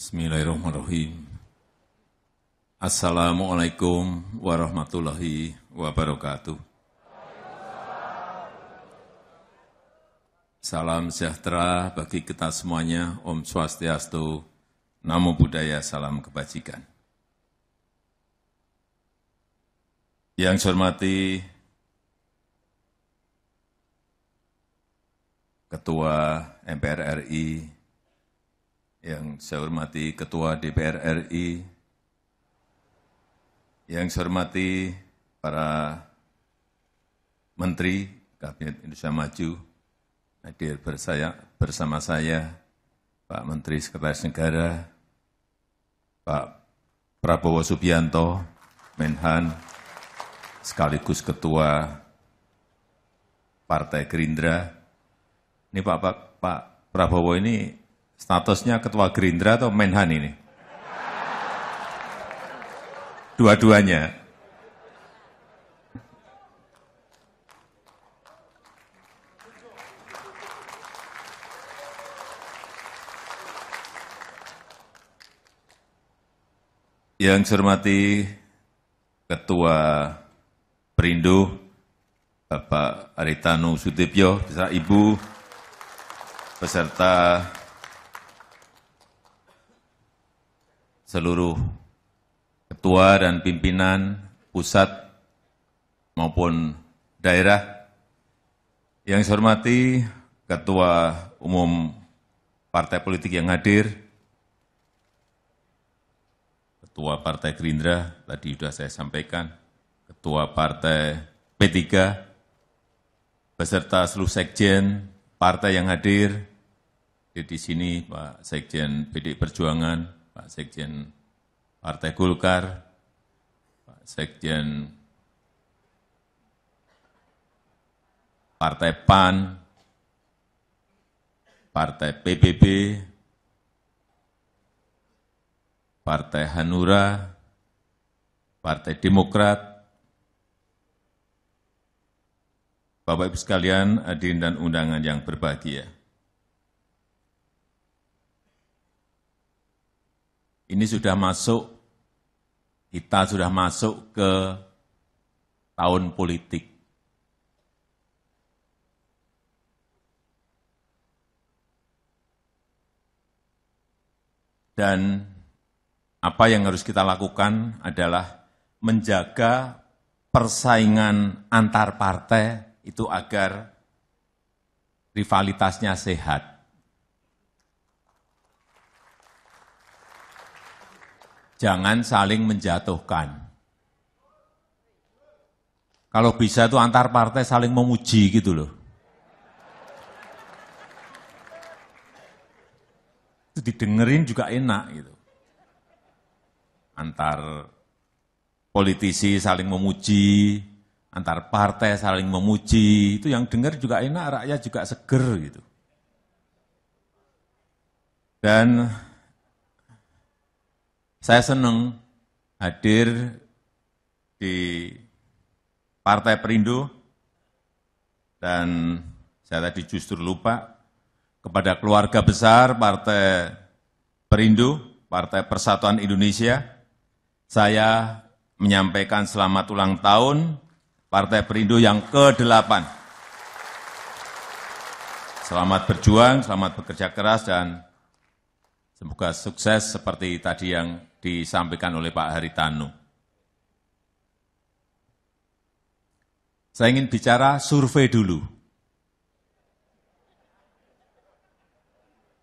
Bismillahirrahmanirrahim. Assalamualaikum warahmatullahi wabarakatuh. Salam sejahtera bagi kita semuanya, Om Swastiastu, Namo Buddhaya, Salam Kebajikan. Yang saya hormati Ketua MPR RI, yang saya hormati Ketua DPR RI, yang saya hormati para Menteri Kabinet Indonesia Maju, hadir bersaya, bersama saya, Pak Menteri Sekretaris Negara, Pak Prabowo Subianto, Menhan, sekaligus Ketua Partai Gerindra. Ini Pak, Pak, Pak Prabowo ini Statusnya ketua Gerindra atau Menhan ini? Dua-duanya. Yang saya hormati Ketua Perindo, Bapak Aritanu Sudibyo, beserta Ibu, beserta seluruh ketua dan pimpinan pusat maupun daerah. Yang saya hormati Ketua Umum Partai Politik yang hadir, Ketua Partai Gerindra, tadi sudah saya sampaikan, Ketua Partai P3, beserta seluruh sekjen partai yang hadir, di sini Pak Sekjen PD Perjuangan, Pak Sekjen Partai Golkar, Pak Sekjen Partai PAN, Partai PBB, Partai Hanura, Partai Demokrat, Bapak-Ibu sekalian, hadirin dan undangan yang berbahagia. ini sudah masuk, kita sudah masuk ke tahun politik. Dan apa yang harus kita lakukan adalah menjaga persaingan antar partai itu agar rivalitasnya sehat. jangan saling menjatuhkan. Kalau bisa itu antar partai saling memuji gitu loh. Itu didengerin juga enak gitu. Antar politisi saling memuji, antar partai saling memuji, itu yang dengar juga enak, rakyat juga seger gitu. Dan saya senang hadir di Partai Perindo dan saya tadi justru lupa kepada keluarga besar Partai Perindo, Partai Persatuan Indonesia, saya menyampaikan selamat ulang tahun Partai Perindo yang ke-8. Selamat berjuang, selamat bekerja keras, dan Semoga sukses seperti tadi yang disampaikan oleh Pak Tanu. Saya ingin bicara survei dulu.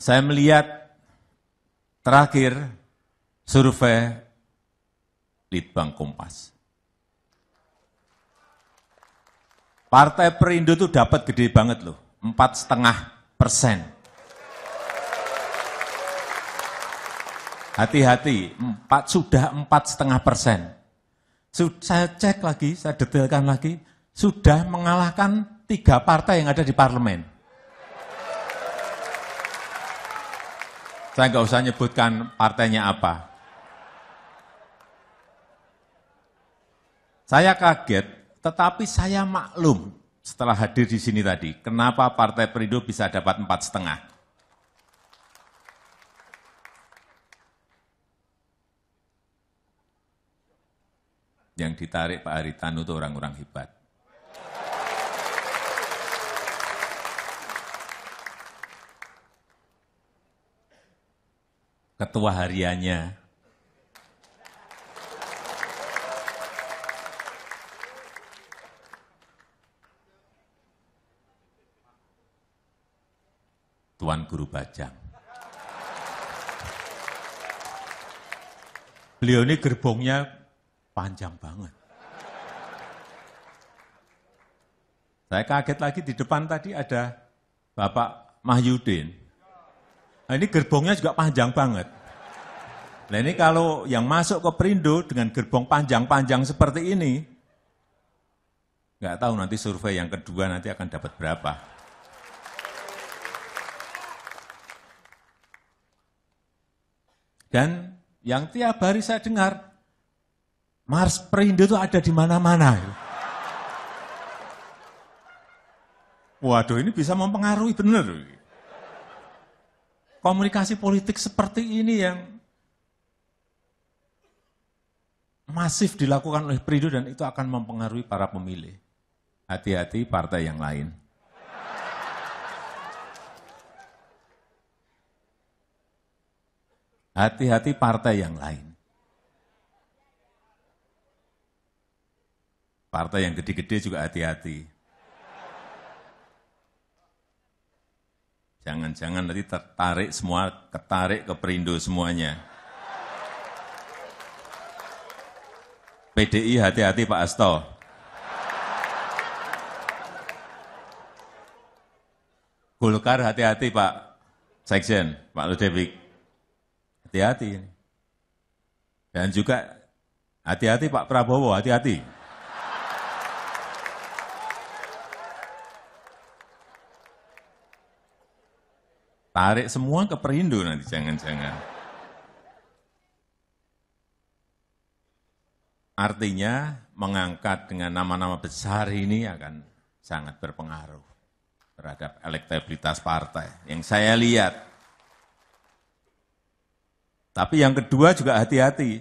Saya melihat terakhir survei Litbang Kompas. Partai Perindo itu dapat gede banget loh, empat setengah persen. Hati-hati, empat hmm. sudah empat setengah persen. Saya cek lagi, saya detailkan lagi, sudah mengalahkan tiga partai yang ada di parlemen. Saya nggak usah nyebutkan partainya apa. Saya kaget, tetapi saya maklum setelah hadir di sini tadi, kenapa Partai Perindo bisa dapat empat setengah. yang ditarik Pak Haritanu itu orang-orang hebat. Ketua hariannya, Tuan Guru Bajang. Beliau ini gerbongnya Panjang banget. Saya kaget lagi di depan tadi ada Bapak Mahyudin. Nah, ini gerbongnya juga panjang banget. Nah ini kalau yang masuk ke Perindo dengan gerbong panjang-panjang seperti ini, nggak tahu nanti survei yang kedua nanti akan dapat berapa. Dan yang tiap hari saya dengar, Mars Perindo itu ada di mana-mana. Waduh, ini bisa mempengaruhi benar. Komunikasi politik seperti ini yang masif dilakukan oleh Perindo dan itu akan mempengaruhi para pemilih. Hati-hati partai yang lain. Hati-hati partai yang lain. Partai yang gede-gede juga hati-hati. Jangan-jangan nanti tertarik semua, ketarik ke perindo semuanya. PDI hati-hati Pak Asto. Golkar hati-hati Pak Sekjen, Pak Ludewik. Hati-hati. Dan juga hati-hati Pak Prabowo, hati-hati. Tarik semua ke Perindo nanti, jangan-jangan. Artinya mengangkat dengan nama-nama besar ini akan sangat berpengaruh terhadap elektabilitas partai yang saya lihat. Tapi yang kedua juga hati-hati,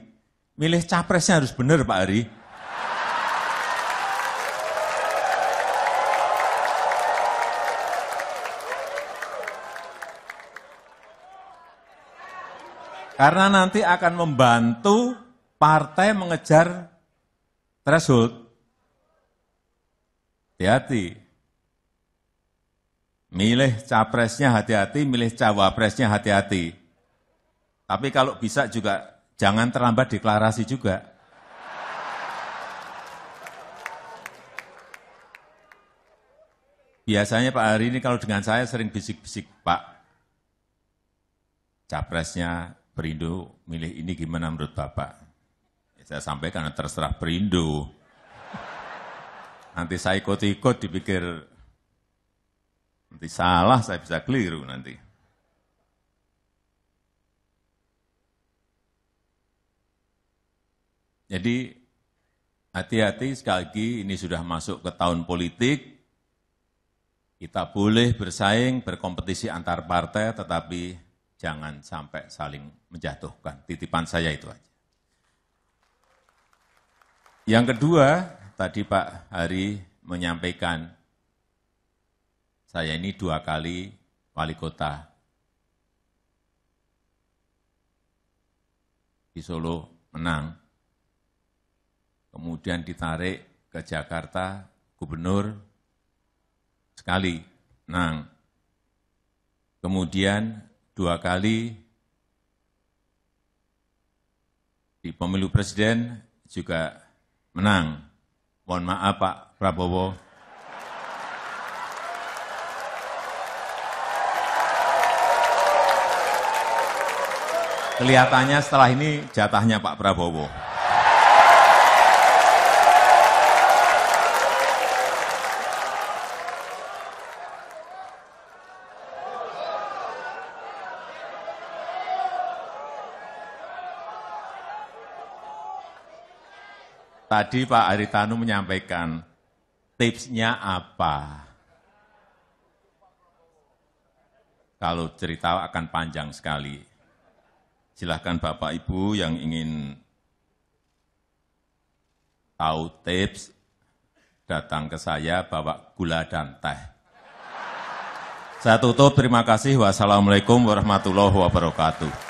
milih capresnya harus benar Pak Ari. Karena nanti akan membantu partai mengejar threshold. Hati-hati. Milih capresnya hati-hati, milih cawapresnya hati-hati. Tapi kalau bisa juga jangan terlambat deklarasi juga. Biasanya Pak Hari ini kalau dengan saya sering bisik-bisik, Pak, capresnya Perindo milih ini gimana menurut Bapak? Saya sampaikan terserah Perindo. Nanti saya ikut-ikut dipikir, nanti salah saya bisa keliru nanti. Jadi hati-hati sekali lagi ini sudah masuk ke tahun politik. Kita boleh bersaing, berkompetisi antar partai, tetapi jangan sampai saling menjatuhkan. Titipan saya itu aja. Yang kedua, tadi Pak Hari menyampaikan, saya ini dua kali wali kota di Solo menang, kemudian ditarik ke Jakarta, gubernur sekali menang, kemudian dua kali di pemilu presiden juga menang. Mohon maaf Pak Prabowo. Kelihatannya setelah ini jatahnya Pak Prabowo. Tadi Pak Aritanu menyampaikan, tipsnya apa? Kalau cerita akan panjang sekali. Silahkan Bapak Ibu yang ingin tahu tips, datang ke saya bawa gula dan teh. Saya tutup, terima kasih. Wassalamualaikum warahmatullahi wabarakatuh.